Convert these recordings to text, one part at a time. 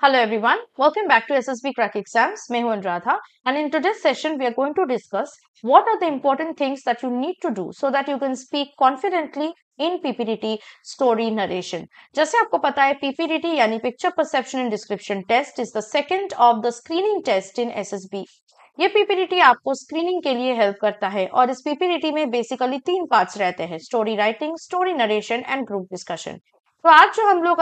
Hello everyone, welcome back to SSB Crack Exams. मैं हूं Anuradha, and in today's session we are going to discuss what are the important things that you need to do so that you can speak confidently in PPDT story narration. जैसे आपको पता है PPDT यानी Picture Perception and Description Test is the second of the screening test in SSB. ये PPDT आपको screening के लिए help करता है और इस पीपीडीटी में बेसिकली तीन पार्ट्स रहते हैं story writing story narration and group discussion तो आज जो हम लोग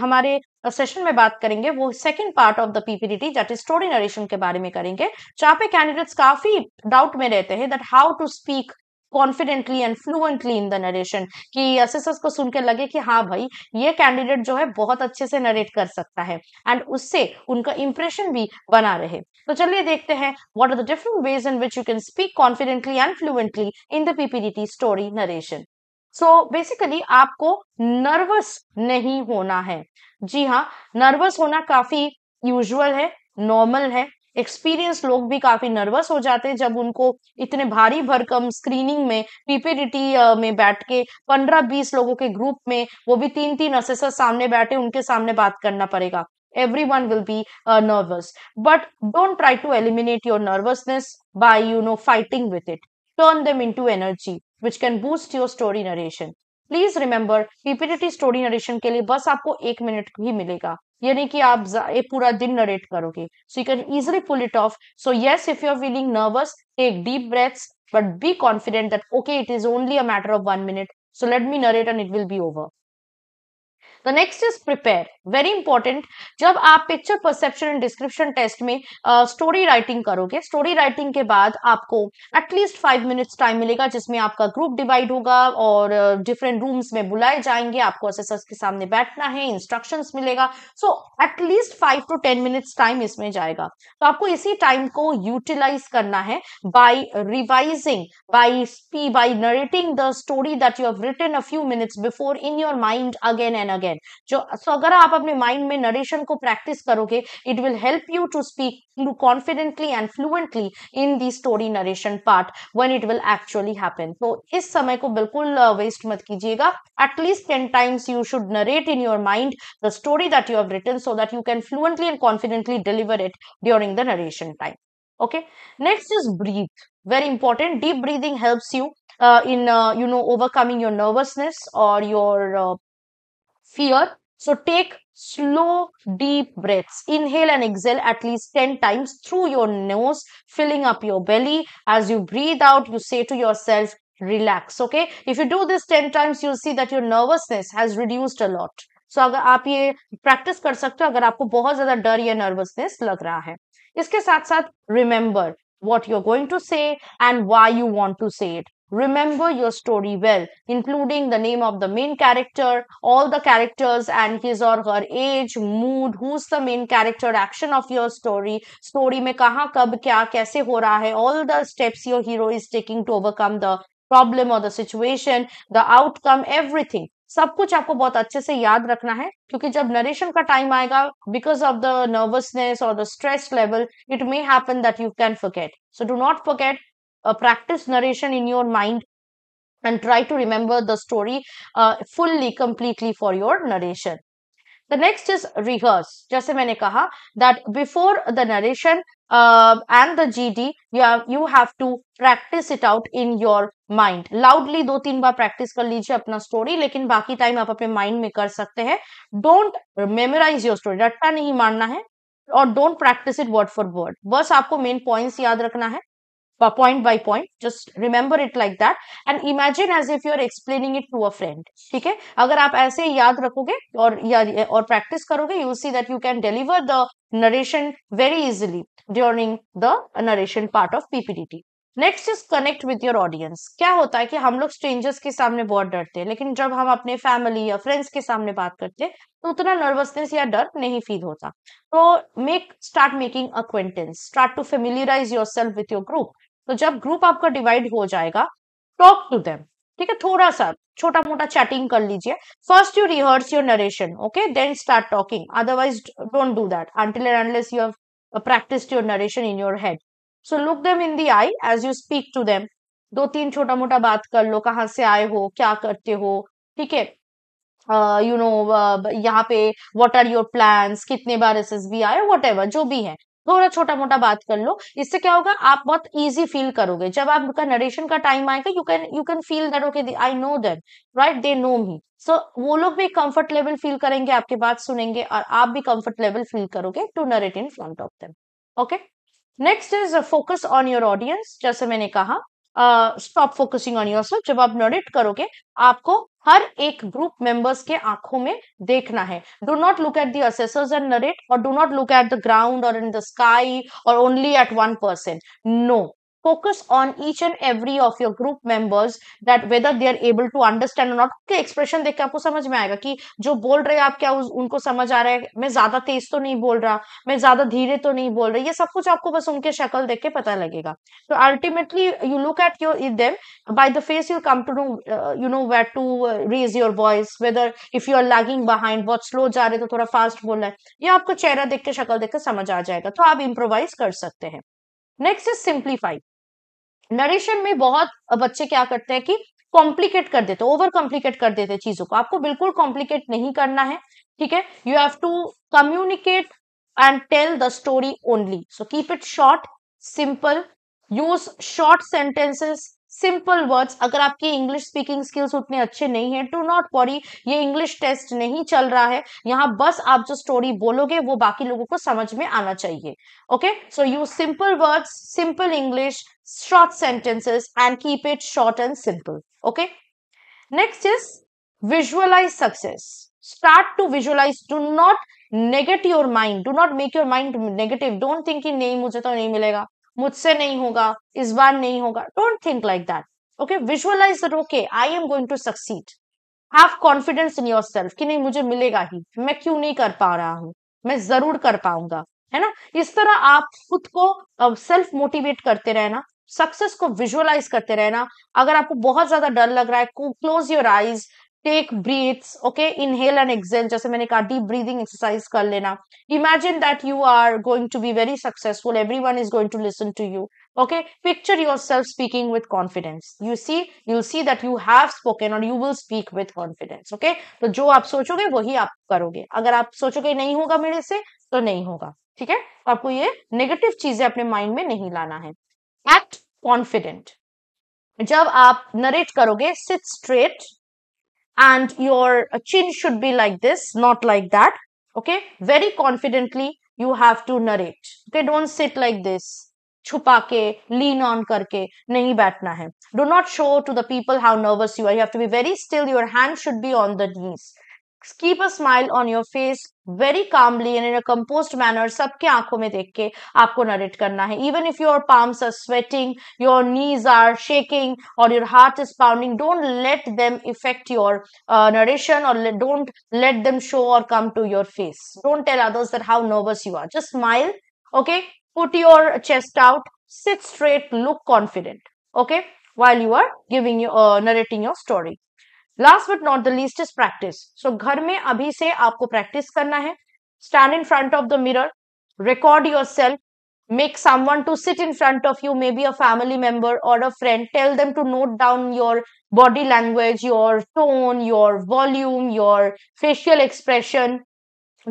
हमारे सेशन में बात करेंगे वो second part of the PPDT that is story narration के बारे में करेंगे जहां पे कैंडिडेट्स काफी डाउट में रहते हैं that how to speak confidently and fluently in the narration कि एस को सुन के लगे कि हाँ भाई ये कैंडिडेट जो है बहुत अच्छे से नरेट कर सकता है एंड उससे उनका इंप्रेशन भी बना रहे तो चलिए देखते हैं what are the different ways in which you can speak confidently and fluently in the PPDT story narration so so, basically आपको नर्वस नहीं होना है जी हाँ नर्वस होना काफी यूजुअल है नॉर्मल है एक्सपीरियंस लोग भी काफी नर्वस हो जाते हैं जब उनको इतने भारी भरकम स्क्रीनिंग में पीपीडीटी में बैठ के पंद्रह बीस लोगों के ग्रुप में वो भी तीन तीन असेसर सामने बैठे उनके सामने बात करना पड़ेगा every one will be nervous but don't try to eliminate your nervousness by you know fighting with it turn them into energy which can boost your story narration. Please remember PPT story narration के लिए बस आपको एक minute ही मिलेगा यानी कि आप पूरा दिन नरेट करोगे so you can easily pull it off so yes if you are feeling nervous take deep breath but be confident that okay it is only a matter of one minute so let me narrate and it will be over the next is prepare very important जब आप picture perception and description test में story uh, writing करोगे story writing के बाद आपको at least five minutes time मिलेगा जिसमें आपका ग्रुप डिवाइड होगा और डिफरेंट uh, रूम्स में बुलाए जाएंगे आपको असेसर्स के सामने बैठना है इंस्ट्रक्शन मिलेगा so at least five to ten minutes time इसमें जाएगा तो आपको इसी टाइम को यूटिलाइज करना है बाई रिवाइजिंग बाई स्पी by narrating the story that you have written a few minutes before in your mind again and again again जो सो अगर आप अपने माइंड में नरेशन को प्रैक्टिस करोगे it will help you to speak confidently and fluently in the story narration part one it will actually happen तो इस समय को बिल्कुल वेस्ट मत कीजिएगा at least ten times you should narrate in your mind the story that you have written so that you can fluently and confidently deliver it during the narration time okay next is breath very important deep breathing helps you uh, in uh, you know overcoming your nervousness or your uh, fear. So take slow, deep breaths. Inhale and exhale at least 10 times through your nose, filling up your belly. As you breathe out, you say to yourself, relax. Okay. If you do this 10 times, you'll see that your nervousness has reduced a lot. so, अगर आप ये practice कर सकते हो अगर आपको बहुत ज्यादा डर या नर्वसनेस लग रहा है इसके साथ साथ what you're going to say and why you want to say it remember your story well, including the name of the main character, all the characters, and his or her age, mood, who's the main character, action of your story, story में kaha कब kya kaise हो रहा all the steps your hero is taking to overcome the problem or the situation, the outcome, everything. सब कुछ आपको बहुत अच्छे से याद रखना है क्योंकि जब नरेशन का टाइम आएगा बिकॉज ऑफ द नर्वसनेस और the stress level it may happen that you can forget so do not forget uh, practice narration in your mind and try to remember the story uh, fully completely for your narration the next is rehearse jaise maine kaha that before the narration uh, and the GD you have you have to practice it out in your mind loudly do teen baar practice kar lijiye apna story lekin baki time aap apne mind mein kar sakte hain don't memorize your story ratta nahi मारना hai और don't practice it word for word बस आपको main points याद रखना है point by point just remember it like that and imagine as if you are explaining it to a friend ठीक है अगर आप ऐसे याद रखोगे और या और प्रैक्टिस करोगे you see that you can deliver the narration very easily during the narration part of PPDT next is connect with your audience क्या होता है कि हम लोग स्ट्रेंजर्स के सामने बहुत डरते हैं लेकिन जब हम अपने फैमिली या फ्रेंड्स के सामने बात करते हैं तो उतना नर्वसनेस या डर नहीं फील होता तो make start making acquaintance start to familiarize yourself with your group तो जब ग्रुप आपका डिवाइड हो जाएगा टॉक टू देम ठीक है थोड़ा सा छोटा मोटा चैटिंग कर लीजिए first you rehearse your narration okay then start talking otherwise don't do that until and unless you have practice your narration in your head so look them in the eye as you speak to them दो तीन छोटा मोटा बात कर लो कहाँ से आए हो क्या करते हो ठीक है यू नो यहाँ पे व्हाट आर योर प्लान्स कितने बार एस एस बी आए वट एवर जो भी है थोड़ा छोटा मोटा बात कर लो इससे क्या होगा आप बहुत ईजी फील करोगे जब आपका नरेशन का टाइम आएगा you can you can feel that okay I know that right they know me so वो लोग भी कंफर्ट लेवल फील करेंगे आपकी बात सुनेंगे और आप भी कंफर्ट लेवल फील करोगे to narrate in front of them okay next is focus on your audience जैसे मैंने कहा stop focusing on yourself जब आप नरेट करोगे आपको हर एक ग्रुप मेंबर्स के आंखों में देखना है do not look at the assessors and narrate और do not look at the ground और इन द स्काई और only at one person no focus on each and every of your group members that whether they are able to understand or not के expression देख के आपको समझ में आएगा कि जो बोल रहे हैं आप क्या उनको समझ आ रहा है मैं ज्यादा तेज तो नहीं बोल रहा मैं ज्यादा धीरे तो नहीं बोल रहा ये सब कुछ आपको बस उनके शक्ल देख के पता लगेगा तो ultimately you look at your them by the face you come to know you know where to raise your voice whether if you are lagging behind बहुत स्लो जा रहे तो थोड़ा फास्ट बोलना है ये आपको चेहरा देख के शक्ल देख के समझ आ जाएगा तो आप इम्प्रोवाइज कर सकते हैं नेक्स्ट इज सिंप्लीफाई नरेशन में बहुत बच्चे क्या करते हैं कि कॉम्प्लिकेट कर देते ओवर कॉम्प्लिकेट कर देते चीजों को आपको बिल्कुल कॉम्प्लिकेट नहीं करना है ठीक है you have to communicate and tell the story only so keep it short simple use short sentences simple words अगर आपकी इंग्लिश स्पीकिंग स्किल्स उतने अच्छे नहीं है टू नॉट वरी ये इंग्लिश टेस्ट नहीं चल रहा है यहाँ बस आप जो स्टोरी बोलोगे वो बाकी लोगों को समझ में आना चाहिए okay so you simple words simple English short sentences and keep it short and simple okay next is visualize success start to visualize do not negative your mind do not make your mind negative don't think कि नहीं मुझे तो नहीं मिलेगा मुझसे नहीं होगा इस बार नहीं होगा don't think like that okay visualize that okay I am going to succeed have confidence in yourself कि नहीं मुझे मिलेगा ही मैं क्यों नहीं कर पा रहा हूं मैं जरूर कर पाऊंगा है ना इस तरह आप खुद को सेल्फ मोटिवेट करते रहना सक्सेस को विजुअलाइज करते रहना अगर आपको बहुत ज्यादा डर लग रहा है close your eyes take breath okay inhale and exhale जैसे मैंने कहा डीप ब्रीदिंग एक्सरसाइज कर लेना imagine that you are going to be very successful every one is going to listen to you picture picture self speaking with confidence you see you see that you have spoken और you will speak with confidence okay तो जो आप सोचोगे वही आप करोगे अगर आप सोचोगे नहीं होगा मेरे से तो नहीं होगा ठीक है आपको ये नेगेटिव चीजें अपने माइंड में नहीं लाना है एक्ट कॉन्फिडेंट जब आप नरेट करोगे sit straight and your chin should be like this, not like that. Okay, very confidently you have to narrate. Okay, don't sit like this. Chupake, lean on karke, nahi batna hai. Do not show to the people how nervous you are. You have to be very still. Your hand should be on the knees keep a smile on your face very calmly and in a composed manner सबके आंखों में देख के आपको narrate करना है even if your palms are sweating your knees are shaking or your heart is pounding don't let them affect your uh, narration or don't let them show or come to your face don't tell others that how nervous you are just smile okay put your chest out sit straight look confident okay while you are giving your uh, narrating your story Last but not the least is practice. So, घर में अभी से आपको practice करना है stand in front of the mirror record your make someone to sit in front of you maybe a family member or a friend tell them to note down your body language your tone your volume your facial expression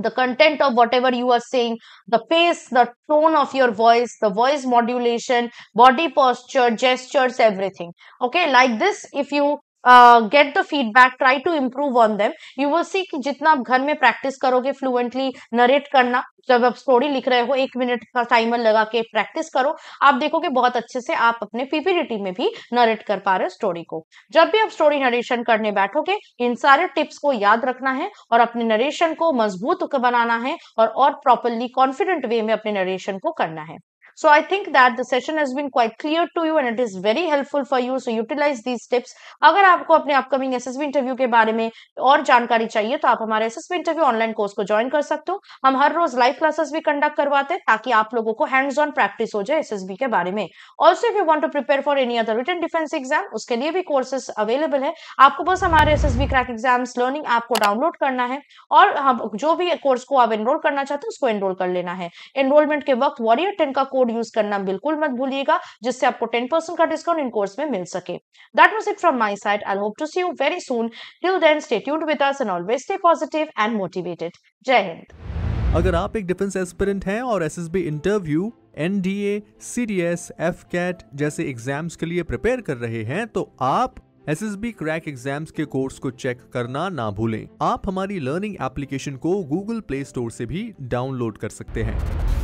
the content of whatever you are saying the pace the tone of your voice the voice modulation body posture gestures everything okay like this if you get the feedback try to improve on them you will see कि जितना आप घर में practice करोगे fluently narrate करना जब आप story लिख रहे हो एक मिनट का टाइमर लगा के प्रैक्टिस करो आप देखोगे बहुत अच्छे से आप अपने पीपीडीटी में भी नरेट कर पा रहे हो स्टोरी को जब भी आप स्टोरी नरेशन करने बैठोगे इन सारे टिप्स को याद रखना है और अपने नरेशन को मजबूत बनाना है और और प्रॉपरली कॉन्फिडेंट वे में अपने नरेशन को करना है So I think that the session has been quite clear to you and it is very helpful for you. So utilize these tips. अगर आपको अपने अपकमिंग एस इंटरव्यू के बारे में और जानकारी चाहिए तो आप हमारे एस इंटरव्यू ऑनलाइन कोर्स को ज्वाइन कर सकते हो हम हर रोज लाइव क्लासेस भी कंडक्ट करवाते हैं ताकि आप लोगों को हैंड्स ऑन प्रैक्टिस हो जाए एस के बारे में also if you want to prepare for any other written defence exam उसके लिए भी कोर्सेज अवेलेबल है आपको बस हमारे एस क्रैक एग्जाम्स लर्निंग ऐप को डाउनलोड करना है और हम जो भी कोर्स को आप एनरोल करना चाहते हैं उसको एनरोल कर लेना है एनरोलमेंट के वक्त वॉरियर टेन का कोड कोड यूज करना बिल्कुल मत भूलिएगा जिससे आपको टेन परसेंट का डिस्काउंट इन कोर्स में मिल सके that means it from my side I hope to see you very soon till then stay with us and always stay positive and motivated Jai Hind अगर आप एक डिफेंस एस्पिरेंट हैं और SSB interview NDA CDS AFCAT जैसे exams के लिए prepare कर रहे हैं तो आप S S B crack exam के कोर्स को चेक करना ना भूलें आप हमारी लर्निंग एप्लीकेशन को गूगल प्ले स्टोर से भी डाउनलोड कर सकते हैं